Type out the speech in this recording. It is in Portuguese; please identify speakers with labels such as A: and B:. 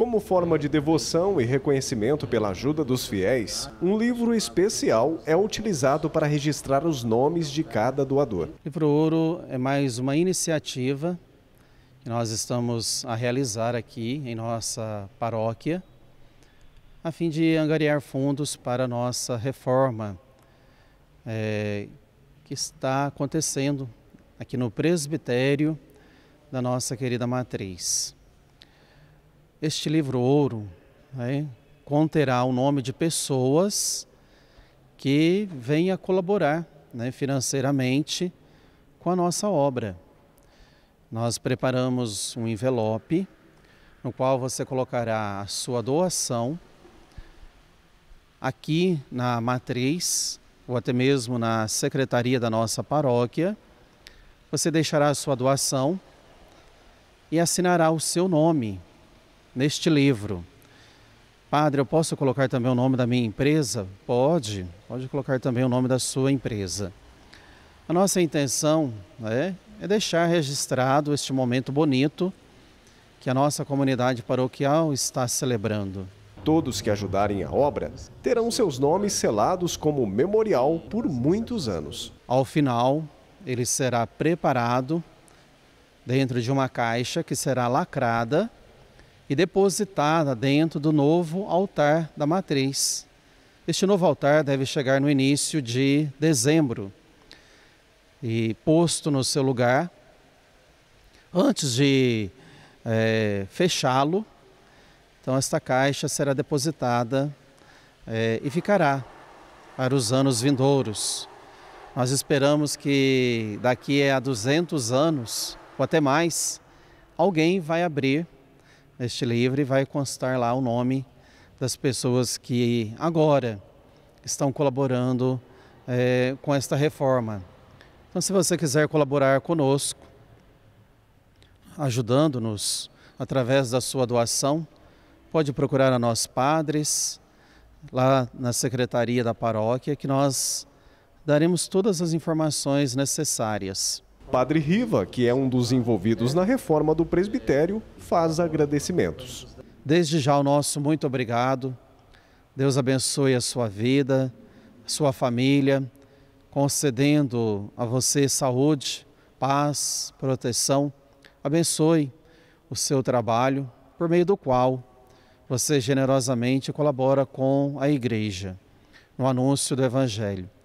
A: Como forma de devoção e reconhecimento pela ajuda dos fiéis, um livro especial é utilizado para registrar os nomes de cada doador. O livro Ouro é mais uma iniciativa que nós estamos a realizar aqui em nossa paróquia, a fim de angariar fundos para a nossa reforma é, que está acontecendo aqui no presbitério da nossa querida matriz. Este livro ouro né, conterá o nome de pessoas que venham a colaborar né, financeiramente com a nossa obra. Nós preparamos um envelope no qual você colocará a sua doação aqui na matriz ou até mesmo na secretaria da nossa paróquia. Você deixará a sua doação e assinará o seu nome neste livro. Padre, eu posso colocar também o nome da minha empresa? Pode, pode colocar também o nome da sua empresa. A nossa intenção né, é deixar registrado este momento bonito que a nossa comunidade paroquial está celebrando. Todos que ajudarem a obra terão seus nomes selados como memorial por muitos anos. Ao final, ele será preparado dentro de uma caixa que será lacrada e depositada dentro do novo altar da matriz. Este novo altar deve chegar no início de dezembro e posto no seu lugar. Antes de é, fechá-lo, então esta caixa será depositada é, e ficará para os anos vindouros. Nós esperamos que daqui a 200 anos, ou até mais, alguém vai abrir este livro e vai constar lá o nome das pessoas que agora estão colaborando é, com esta reforma. Então, se você quiser colaborar conosco, ajudando-nos através da sua doação, pode procurar a nós padres lá na secretaria da paróquia que nós daremos todas as informações necessárias. Padre Riva, que é um dos envolvidos na reforma do presbitério, faz agradecimentos. Desde já o nosso muito obrigado. Deus abençoe a sua vida, a sua família, concedendo a você saúde, paz, proteção. Abençoe o seu trabalho, por meio do qual você generosamente colabora com a igreja no anúncio do Evangelho.